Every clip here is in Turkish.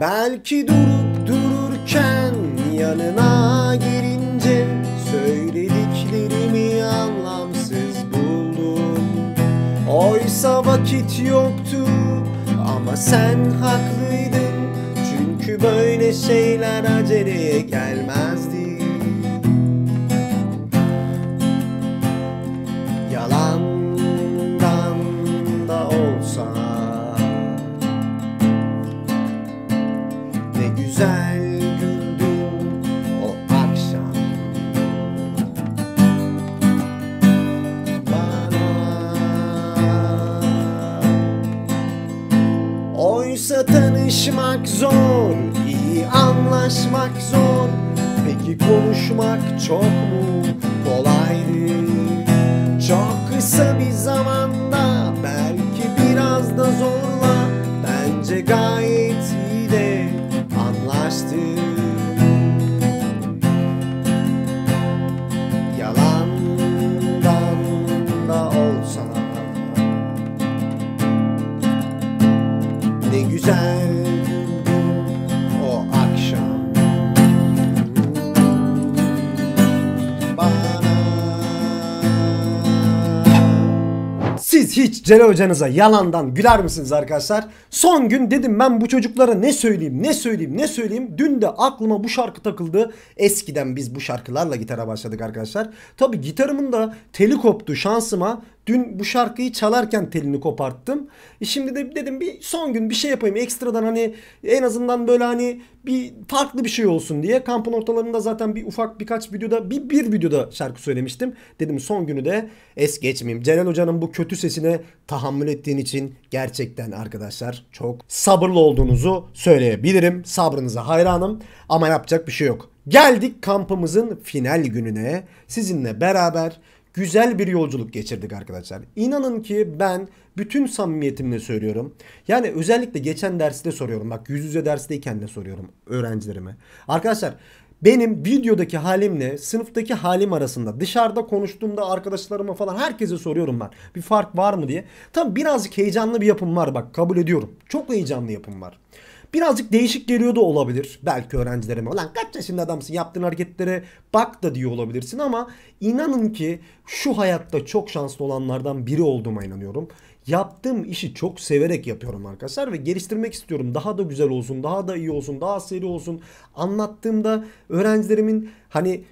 Belki durup dururken yanına girince Söylediklerimi anlamsız buldum Oysa vakit yoktu ama sen haklıydın Çünkü böyle şeyler aceleye gelmezdi Barışmak zor, iyi anlaşmak zor Peki konuşmak çok mu kolay? hiç Celal hocanıza yalandan güler misiniz arkadaşlar? Son gün dedim ben bu çocuklara ne söyleyeyim ne söyleyeyim ne söyleyeyim. Dün de aklıma bu şarkı takıldı. Eskiden biz bu şarkılarla gitara başladık arkadaşlar. Tabi gitarımın da teli koptu şansıma. Dün bu şarkıyı çalarken telini koparttım. E şimdi de dedim bir son gün bir şey yapayım. Ekstradan hani en azından böyle hani bir farklı bir şey olsun diye. Kampın ortalarında zaten bir ufak birkaç videoda bir bir videoda şarkı söylemiştim. Dedim son günü de es geçmeyeyim. Celal Hoca'nın bu kötü sesine tahammül ettiğin için gerçekten arkadaşlar çok sabırlı olduğunuzu söyleyebilirim. Sabrınıza hayranım ama yapacak bir şey yok. Geldik kampımızın final gününe. Sizinle beraber güzel bir yolculuk geçirdik arkadaşlar. İnanın ki ben bütün samimiyetimle söylüyorum. Yani özellikle geçen derste soruyorum. Bak yüz yüze dersteyken de soruyorum öğrencilerime. Arkadaşlar benim videodaki halimle sınıftaki halim arasında dışarıda konuştuğumda arkadaşlarıma falan herkese soruyorum ben. Bir fark var mı diye. Tam birazcık heyecanlı bir yapım var bak kabul ediyorum. Çok heyecanlı yapım var. Birazcık değişik geliyor da olabilir belki öğrencilerime. Lan kaç yaşında adamsın yaptığın hareketlere bak da diyor olabilirsin ama inanın ki şu hayatta çok şanslı olanlardan biri olduğuma inanıyorum. Yaptığım işi çok severek yapıyorum arkadaşlar ve geliştirmek istiyorum. Daha da güzel olsun, daha da iyi olsun, daha seri olsun. Anlattığımda öğrencilerimin hani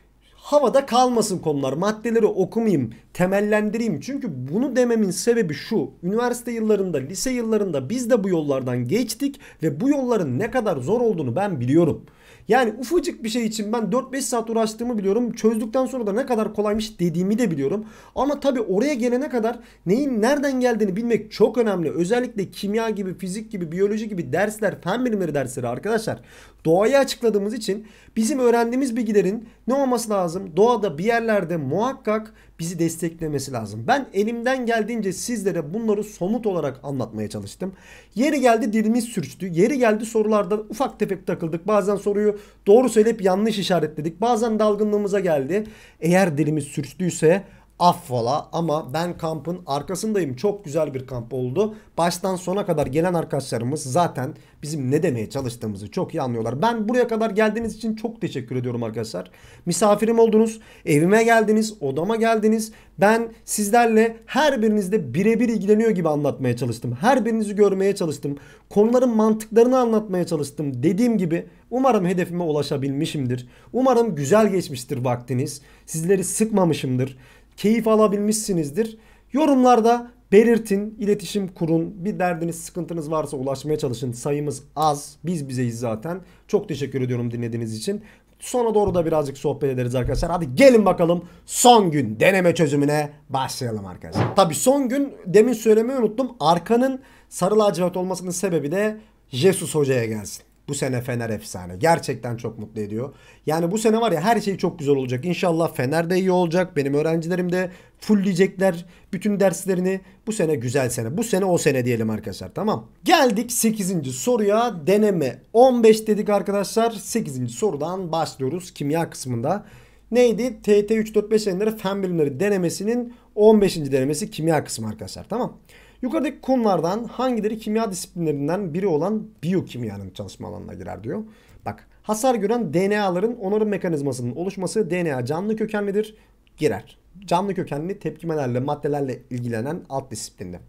havada kalmasın konular. Maddeleri okumayayım, temellendireyim. Çünkü bunu dememin sebebi şu. Üniversite yıllarında, lise yıllarında biz de bu yollardan geçtik ve bu yolların ne kadar zor olduğunu ben biliyorum. Yani ufacık bir şey için ben 4-5 saat uğraştığımı biliyorum. Çözdükten sonra da ne kadar kolaymış dediğimi de biliyorum. Ama tabii oraya gelene kadar neyin nereden geldiğini bilmek çok önemli. Özellikle kimya gibi, fizik gibi, biyoloji gibi dersler, fen bilimleri dersleri arkadaşlar. Doğayı açıkladığımız için Bizim öğrendiğimiz bilgilerin ne olması lazım? Doğada bir yerlerde muhakkak bizi desteklemesi lazım. Ben elimden geldiğince sizlere bunları somut olarak anlatmaya çalıştım. Yeri geldi dilimiz sürçtü. Yeri geldi sorularda ufak tefek takıldık. Bazen soruyu doğru söyleyip yanlış işaretledik. Bazen dalgınlığımıza geldi. Eğer dilimiz sürçtüyse affola ama ben kampın arkasındayım. Çok güzel bir kamp oldu. Baştan sona kadar gelen arkadaşlarımız zaten bizim ne demeye çalıştığımızı çok iyi anlıyorlar. Ben buraya kadar geldiğiniz için çok teşekkür ediyorum arkadaşlar. Misafirim oldunuz, evime geldiniz, odama geldiniz. Ben sizlerle her birinizle birebir ilgileniyor gibi anlatmaya çalıştım. Her birinizi görmeye çalıştım. Konuların mantıklarını anlatmaya çalıştım. Dediğim gibi umarım hedefime ulaşabilmişimdir. Umarım güzel geçmiştir vaktiniz. Sizleri sıkmamışımdır keyif alabilmişsinizdir. Yorumlarda belirtin, iletişim kurun. Bir derdiniz, sıkıntınız varsa ulaşmaya çalışın. Sayımız az. Biz bizeyiz zaten. Çok teşekkür ediyorum dinlediğiniz için. Sona doğru da birazcık sohbet ederiz arkadaşlar. Hadi gelin bakalım son gün deneme çözümüne başlayalım arkadaşlar. Tabii son gün demin söylemeyi unuttum. Arkanın sarı lacivert olmasının sebebi de Jesus Hoca'ya gelsin. Bu sene Fener efsane. Gerçekten çok mutlu ediyor. Yani bu sene var ya her şey çok güzel olacak. İnşallah Fener de iyi olacak. Benim öğrencilerim de fullleyecekler bütün derslerini. Bu sene güzel sene. Bu sene o sene diyelim arkadaşlar tamam. Geldik 8. soruya. Deneme 15 dedik arkadaşlar. 8. sorudan başlıyoruz kimya kısmında. Neydi? TT 345 yayınları fen bilimleri denemesinin 15. denemesi kimya kısmı arkadaşlar tamam. Tamam. Yukarıdaki konulardan hangileri kimya disiplinlerinden biri olan biyokimyanın çalışma alanına girer diyor. Bak hasar gören DNA'ların onarım mekanizmasının oluşması DNA canlı kökenlidir girer. Canlı kökenli tepkimelerle maddelerle ilgilenen alt disiplinde.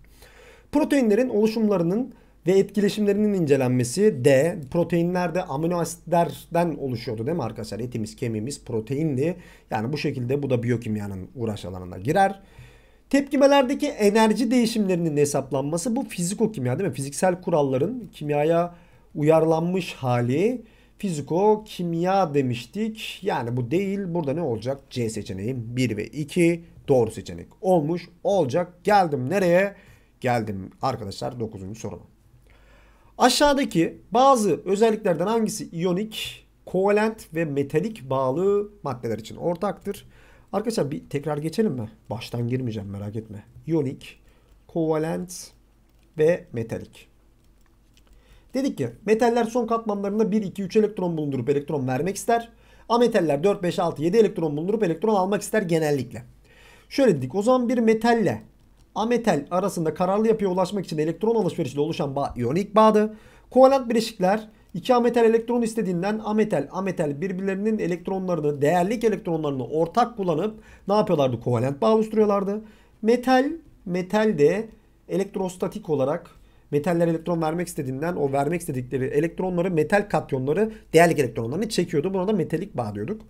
Proteinlerin oluşumlarının ve etkileşimlerinin incelenmesi de proteinlerde amino asitlerden oluşuyordu değil mi arkadaşlar? Etimiz, kemiğimiz proteindi. Yani bu şekilde bu da biyokimyanın uğraş alanına girer. Tepkimelerdeki enerji değişimlerinin hesaplanması bu fizikokimya değil mi? Fiziksel kuralların kimyaya uyarlanmış hali fiziko kimya demiştik. Yani bu değil. Burada ne olacak? C seçeneği. 1 ve 2 doğru seçenek olmuş olacak. Geldim nereye? Geldim arkadaşlar 9. soruma. Aşağıdaki bazı özelliklerden hangisi iyonik, kovalent ve metalik bağlı maddeler için ortaktır? Arkadaşlar bir tekrar geçelim mi? Baştan girmeyeceğim merak etme. İyonik, kovalent ve metalik. Dedik ki metaller son katmanlarında 1, 2, 3 elektron bulundurup elektron vermek ister. Ametaller 4, 5, 6, 7 elektron bulundurup elektron almak ister genellikle. Şöyle dedik o zaman bir metalle ametal arasında kararlı yapıya ulaşmak için elektron alışverişiyle oluşan bağ iyonik bağdı. Kovalent bileşikler İki ametal elektron istediğinden ametal ametal birbirlerinin elektronlarını, değerlik elektronlarını ortak kullanıp ne yapıyorlardı? Kovalent bağ oluşturuyorlardı. Metal, metal de elektrostatik olarak metaller elektron vermek istediğinden o vermek istedikleri elektronları metal katyonları değerlik elektronlarını çekiyordu. Buna da metalik bağ diyorduk.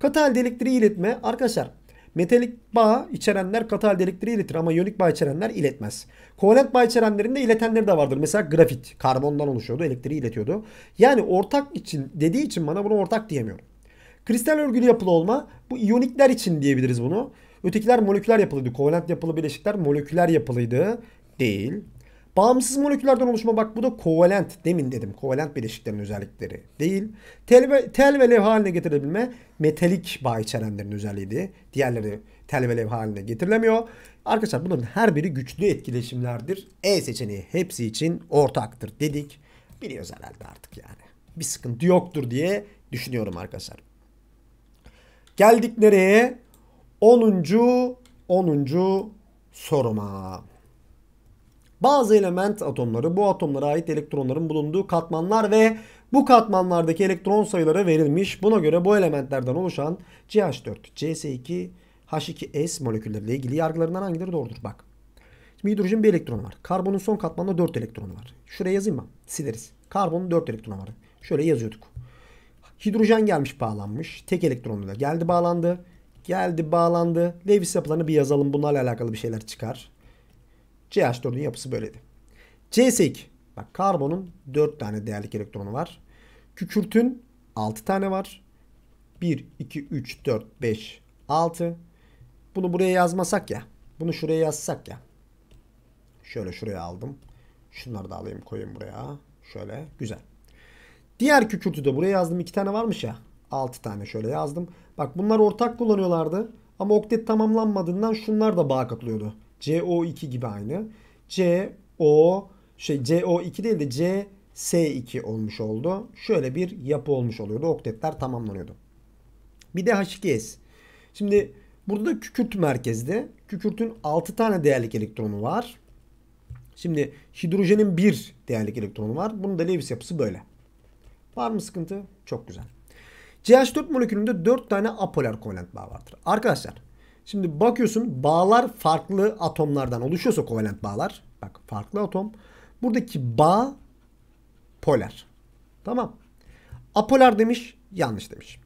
Katı halde elektriği iletme arkadaşlar Metalik bağ içerenler katı halde elektriği iletir ama yonik bağ içerenler iletmez. Kovalent bağ içerenlerinde iletenleri de vardır. Mesela grafit karbondan oluşuyordu elektriği iletiyordu. Yani ortak için dediği için bana bunu ortak diyemiyorum. Kristal örgülü yapılı olma bu iyonikler için diyebiliriz bunu. Ötekiler moleküler yapılıydı. Kovalent yapılı bileşikler moleküler yapılıydı. Değil. Bağımsız moleküllerden oluşma bak bu da kovalent. Demin dedim kovalent bileşiklerin özellikleri değil. Tel ve, tel ve levha haline getirebilme metalik bağ içerenlerin özelliğiydi. Diğerleri tel ve levha haline getirilemiyor. Arkadaşlar bunların her biri güçlü etkileşimlerdir. E seçeneği hepsi için ortaktır dedik. Biliyoruz herhalde artık yani. Bir sıkıntı yoktur diye düşünüyorum arkadaşlar. Geldik nereye? 10. 10. soruma. Bazı element atomları bu atomlara ait elektronların bulunduğu katmanlar ve bu katmanlardaki elektron sayıları verilmiş. Buna göre bu elementlerden oluşan CH4, CS2, H2S molekülleriyle ilgili yargılarından hangileri doğrudur? Bak. Şimdi hidrojenin bir elektron var. Karbonun son katmanında 4 elektronu var. Şuraya yazayım mı? Sileriz. Karbonun 4 elektronu var. Şöyle yazıyorduk. Hidrojen gelmiş bağlanmış. Tek elektronuyla geldi bağlandı. Geldi bağlandı. Lewis yapılarını bir yazalım. Bunlarla alakalı bir şeyler çıkar. CH4'ün yapısı böyledi. CS2. Bak karbonun 4 tane değerlik elektronu var. Kükürtün 6 tane var. 1, 2, 3, 4, 5, 6. Bunu buraya yazmasak ya. Bunu şuraya yazsak ya. Şöyle şuraya aldım. Şunları da alayım koyayım buraya. Şöyle güzel. Diğer kükürtü de buraya yazdım. 2 tane varmış ya. 6 tane şöyle yazdım. Bak bunlar ortak kullanıyorlardı. Ama oktet tamamlanmadığından şunlar da bağ katılıyordu. CO2 gibi aynı. CO şey CO2 değil de CS2 olmuş oldu. Şöyle bir yapı olmuş oluyordu. Oktetler tamamlanıyordu. Bir de H2S. Şimdi burada kükürt merkezde. Kükürtün 6 tane değerlik elektronu var. Şimdi hidrojenin 1 değerlik elektronu var. Bunun da Lewis yapısı böyle. Var mı sıkıntı? Çok güzel. CH4 molekülünde 4 tane apolar kovalent bağ vardır. Arkadaşlar Şimdi bakıyorsun bağlar farklı atomlardan oluşuyorsa kovalent bağlar. Bak farklı atom. Buradaki bağ polar. Tamam. Apolar demiş yanlış demiş.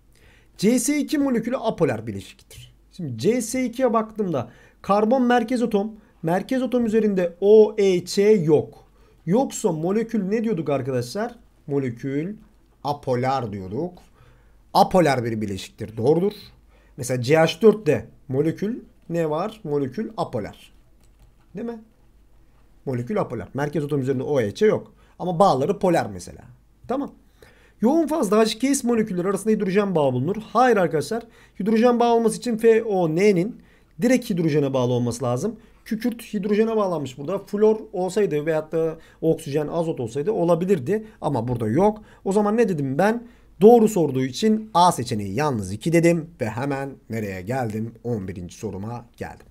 CS2 molekülü apolar bileşiktir Şimdi CS2'ye baktığımda karbon merkez atom. Merkez atom üzerinde OEC yok. Yoksa molekül ne diyorduk arkadaşlar? Molekül apolar diyorduk. Apolar bir bileşiktir. Doğrudur. Mesela CH4 de Molekül ne var? Molekül apolar. Değil mi? Molekül apolar. Merkez atom üzerinde OH yok. Ama bağları polar mesela. Tamam. Yoğun fazda H2S molekülleri arasında hidrojen bağı bulunur. Hayır arkadaşlar. Hidrojen bağı olması için FON'nin direkt hidrojene bağlı olması lazım. Kükürt hidrojene bağlanmış burada. Flor olsaydı veyahut da oksijen azot olsaydı olabilirdi. Ama burada yok. O zaman ne dedim ben? Doğru sorduğu için A seçeneği yalnız 2 dedim ve hemen nereye geldim? 11. soruma geldim.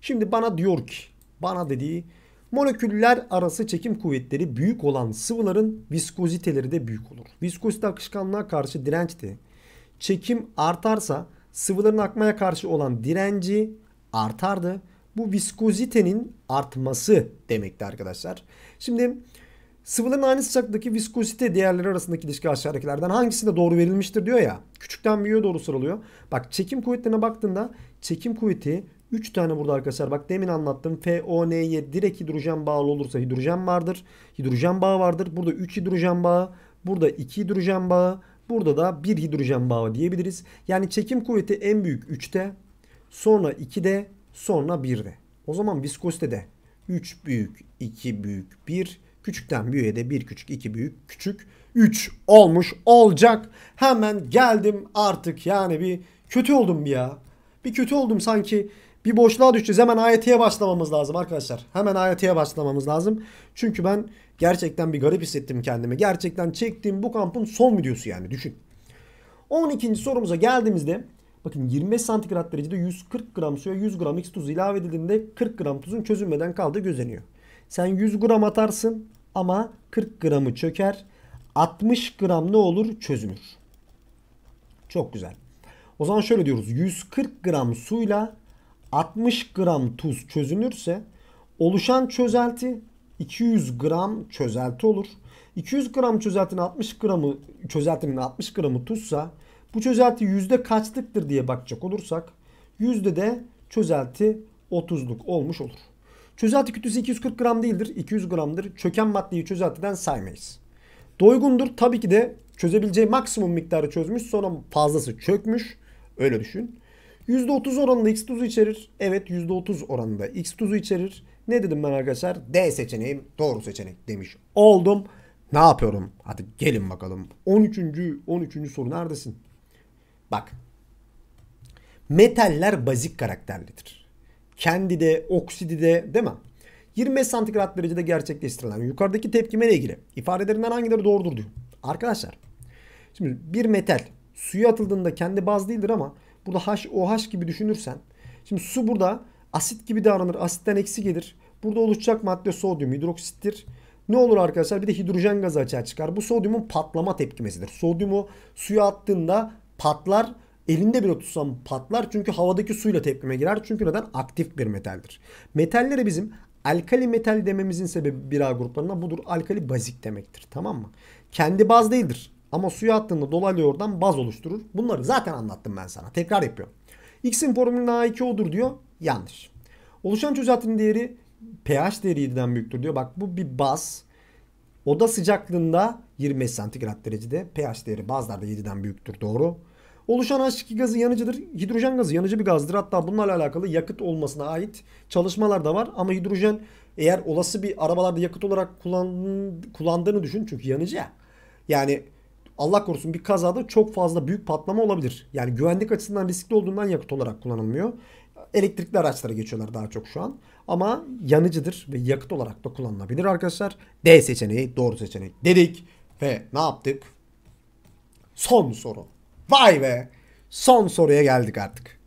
Şimdi bana diyor ki, bana dediği moleküller arası çekim kuvvetleri büyük olan sıvıların viskoziteleri de büyük olur. Viskozite akışkanlığa karşı dirençti. Çekim artarsa sıvıların akmaya karşı olan direnci artardı. Bu viskozitenin artması demekti arkadaşlar. Şimdi Sıvıların aynı sıcaklıktaki viskozite değerleri arasındaki ilişki aşağıdakilerden hangisinde doğru verilmiştir diyor ya. Küçükten büyüğe doğru sıralıyor. Bak çekim kuvvetlerine baktığında çekim kuvveti 3 tane burada arkadaşlar. Bak demin anlattım. FON'ye direkt hidrojen bağlı olursa hidrojen vardır. Hidrojen bağı vardır. Burada 3 hidrojen bağı. Burada 2 hidrojen bağı. Burada da 1 hidrojen bağı diyebiliriz. Yani çekim kuvveti en büyük 3'te. Sonra 2'de. Sonra 1'de. O zaman viskozite de 3 büyük, 2 büyük, 1 Küçükten büyüğe de bir küçük, iki büyük, küçük, üç olmuş olacak. Hemen geldim artık yani bir kötü oldum bir ya. Bir kötü oldum sanki. Bir boşluğa düşeceğiz. Hemen AYT'ye başlamamız lazım arkadaşlar. Hemen AYT'ye başlamamız lazım. Çünkü ben gerçekten bir garip hissettim kendimi. Gerçekten çektiğim bu kampın son videosu yani düşün. 12. sorumuza geldiğimizde bakın 25 santigrat derecede 140 gram suya 100 gram X tuzu ilave edildiğinde 40 gram tuzun çözülmeden kaldığı gözleniyor. Sen 100 gram atarsın ama 40 gramı çöker. 60 gram ne olur? Çözünür. Çok güzel. O zaman şöyle diyoruz. 140 gram suyla 60 gram tuz çözünürse oluşan çözelti 200 gram çözelti olur. 200 gram çözeltinin 60 gramı çözeltinin 60 gramı tuzsa bu çözelti yüzde kaçlıktır diye bakacak olursak yüzde de çözelti 30'luk olmuş olur. Çözelti kütlesi 240 gram değildir. 200 gramdır. Çöken maddeyi çözeltiden saymayız. Doygundur. Tabii ki de çözebileceği maksimum miktarı çözmüş. Sonra fazlası çökmüş. Öyle düşün. %30 oranında X tuzu içerir. Evet %30 oranında X tuzu içerir. Ne dedim ben arkadaşlar? D seçeneğim doğru seçenek demiş oldum. Ne yapıyorum? Hadi gelin bakalım. 13. 13. soru neredesin? Bak. Metaller bazik karakterlidir. Kendi'de, Oksidi'de değil mi? 25 santigrat derecede gerçekleştirilen yukarıdaki tepkimeyle ilgili ifadelerinden hangileri doğrudur diyor. Arkadaşlar şimdi bir metal suya atıldığında kendi baz değildir ama burada HOH gibi düşünürsen şimdi su burada asit gibi davranır. Asitten eksi gelir. Burada oluşacak madde sodyum hidroksittir. Ne olur arkadaşlar? Bir de hidrojen gazı açığa çıkar. Bu sodyumun patlama tepkimesidir. Sodyumu suya attığında patlar Elinde bir tutsam patlar çünkü havadaki suyla tepkime girer. Çünkü neden? Aktif bir metaldir. Metallere bizim alkali metal dememizin sebebi bir A gruplarına budur. Alkali bazik demektir. Tamam mı? Kendi baz değildir. Ama suya attığında dolaylı oradan baz oluşturur. Bunları zaten anlattım ben sana. Tekrar yapıyorum. X'in formülü A2O'dur diyor. Yanlış. Oluşan çözeltinin değeri pH değeri 7'den büyüktür diyor. Bak bu bir baz. Oda sıcaklığında 25 santigrat derecede pH değeri bazlarda 7'den büyüktür. Doğru. Oluşan H2 gazı yanıcıdır. Hidrojen gazı yanıcı bir gazdır. Hatta bunlarla alakalı yakıt olmasına ait çalışmalar da var. Ama hidrojen eğer olası bir arabalarda yakıt olarak kullandığını düşün. Çünkü yanıcı ya. Yani Allah korusun bir kazada çok fazla büyük patlama olabilir. Yani güvenlik açısından riskli olduğundan yakıt olarak kullanılmıyor. Elektrikli araçlara geçiyorlar daha çok şu an. Ama yanıcıdır ve yakıt olarak da kullanılabilir arkadaşlar. D seçeneği doğru seçenek dedik. Ve ne yaptık? Son soru. Vay be. Son soruya geldik artık.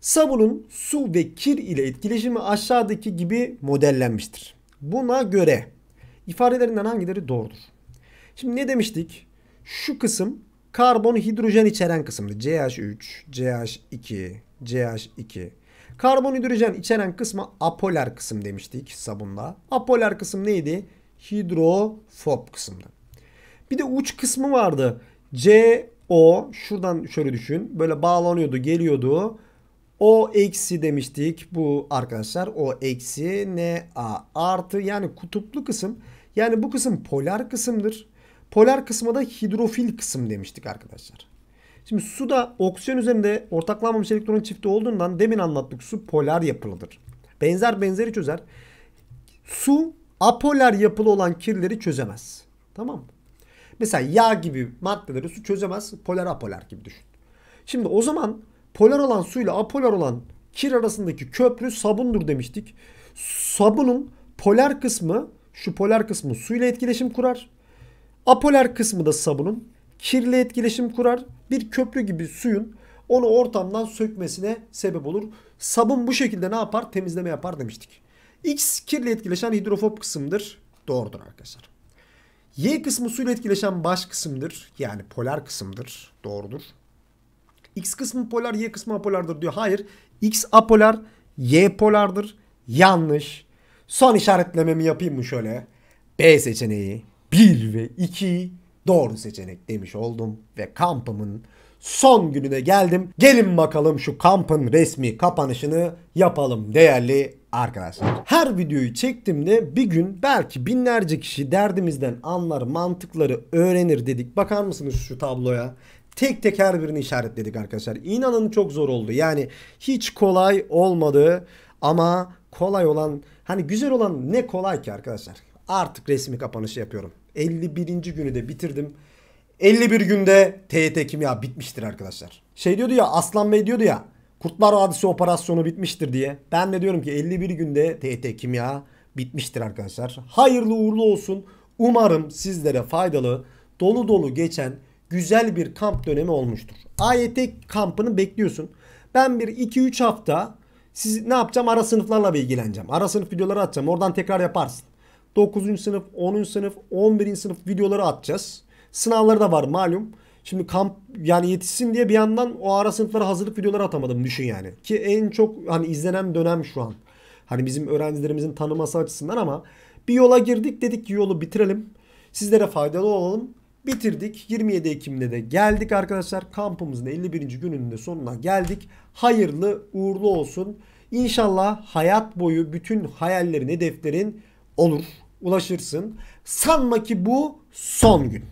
Sabunun su ve kir ile etkileşimi aşağıdaki gibi modellenmiştir. Buna göre ifadelerinden hangileri doğrudur? Şimdi ne demiştik? Şu kısım karbon hidrojen içeren kısımdı. CH3, CH2, CH2. Karbon hidrojen içeren kısmı apolar kısım demiştik sabunda. Apolar kısım neydi? Hidrofob kısımdı. Bir de uç kısmı vardı. C o şuradan şöyle düşün. Böyle bağlanıyordu geliyordu. O eksi demiştik bu arkadaşlar. O eksi ne a artı yani kutuplu kısım. Yani bu kısım polar kısımdır. Polar kısma da hidrofil kısım demiştik arkadaşlar. Şimdi su da oksijen üzerinde ortaklanmamış elektron çifti olduğundan demin anlattık su polar yapılıdır. Benzer benzeri çözer. Su apolar yapılı olan kirleri çözemez. Tamam mı? Mesela yağ gibi maddeleri su çözemez. Polar apolar gibi düşün. Şimdi o zaman polar olan suyla apolar olan kir arasındaki köprü sabundur demiştik. Sabunun polar kısmı şu polar kısmı suyla etkileşim kurar. Apolar kısmı da sabunun kirli etkileşim kurar. Bir köprü gibi suyun onu ortamdan sökmesine sebep olur. Sabun bu şekilde ne yapar? Temizleme yapar demiştik. X kirli etkileşen hidrofob kısımdır. Doğrudur arkadaşlar. Y kısmı suyla etkileşen baş kısımdır. Yani polar kısımdır. Doğrudur. X kısmı polar, Y kısmı apolardır diyor. Hayır. X apolar, Y polardır. Yanlış. Son işaretlememi yapayım mı şöyle? B seçeneği 1 ve 2 doğru seçenek demiş oldum ve kampımın son gününe geldim. Gelin bakalım şu kampın resmi kapanışını yapalım değerli arkadaşlar. Her videoyu çektiğimde bir gün belki binlerce kişi derdimizden anlar, mantıkları öğrenir dedik. Bakar mısınız şu tabloya? Tek tek her birini işaretledik arkadaşlar. İnanın çok zor oldu. Yani hiç kolay olmadı ama kolay olan hani güzel olan ne kolay ki arkadaşlar. Artık resmi kapanışı yapıyorum. 51. günü de bitirdim. 51 günde TYT kimya bitmiştir arkadaşlar. Şey diyordu ya Aslan Bey diyordu ya Kurtlar Vadisi operasyonu bitmiştir diye. Ben de diyorum ki 51 günde TYT kimya bitmiştir arkadaşlar. Hayırlı uğurlu olsun. Umarım sizlere faydalı, dolu dolu geçen güzel bir kamp dönemi olmuştur. AYT kampını bekliyorsun. Ben bir 2-3 hafta siz ne yapacağım? Ara sınıflarla ilgileneceğim. Ara sınıf videoları atacağım. Oradan tekrar yaparsın. 9. sınıf, 10. sınıf, 11. sınıf videoları atacağız. Sınavları da var malum. Şimdi kamp yani yetişsin diye bir yandan o ara sınıflara hazırlık videoları atamadım düşün yani. Ki en çok hani izlenen dönem şu an. Hani bizim öğrencilerimizin tanıması açısından ama bir yola girdik dedik ki yolu bitirelim. Sizlere faydalı olalım. Bitirdik. 27 Ekim'de de geldik arkadaşlar. Kampımızın 51. gününün de sonuna geldik. Hayırlı uğurlu olsun. İnşallah hayat boyu bütün hayallerin, hedeflerin olur. Ulaşırsın. Sanma ki bu son gün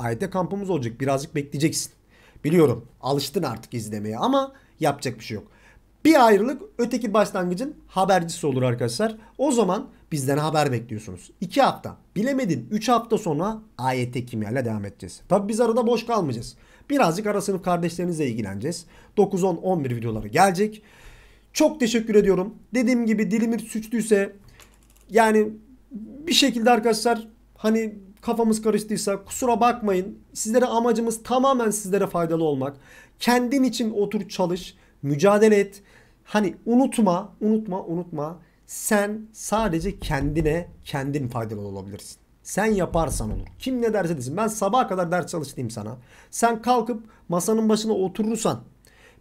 ayda kampımız olacak. Birazcık bekleyeceksin. Biliyorum alıştın artık izlemeye ama yapacak bir şey yok. Bir ayrılık öteki başlangıcın habercisi olur arkadaşlar. O zaman bizden haber bekliyorsunuz. 2 hafta bilemedin 3 hafta sonra AYT kimyayla devam edeceğiz. Tabi biz arada boş kalmayacağız. Birazcık ara sınıf kardeşlerinizle ilgileneceğiz. 9, 10, 11 videoları gelecek. Çok teşekkür ediyorum. Dediğim gibi Dilimir suçluysa yani bir şekilde arkadaşlar hani Kafamız karıştıysa kusura bakmayın. Sizlere amacımız tamamen sizlere faydalı olmak. Kendin için otur çalış, mücadele et. Hani unutma, unutma, unutma. Sen sadece kendine kendin faydalı olabilirsin. Sen yaparsan olur. Kim ne derse desin. Ben sabaha kadar ders çalıştım sana. Sen kalkıp masanın başına oturursan,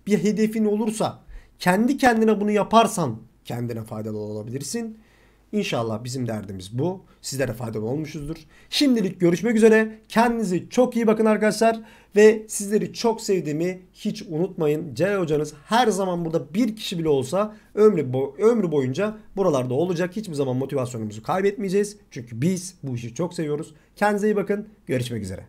bir hedefin olursa, kendi kendine bunu yaparsan kendine faydalı olabilirsin. İnşallah bizim derdimiz bu. Sizlere faydalı olmuşuzdur. Şimdilik görüşmek üzere. Kendinize çok iyi bakın arkadaşlar. Ve sizleri çok sevdiğimi hiç unutmayın. Celal hocanız her zaman burada bir kişi bile olsa ömrü, ömrü boyunca buralarda olacak. Hiçbir zaman motivasyonumuzu kaybetmeyeceğiz. Çünkü biz bu işi çok seviyoruz. Kendinize iyi bakın. Görüşmek üzere.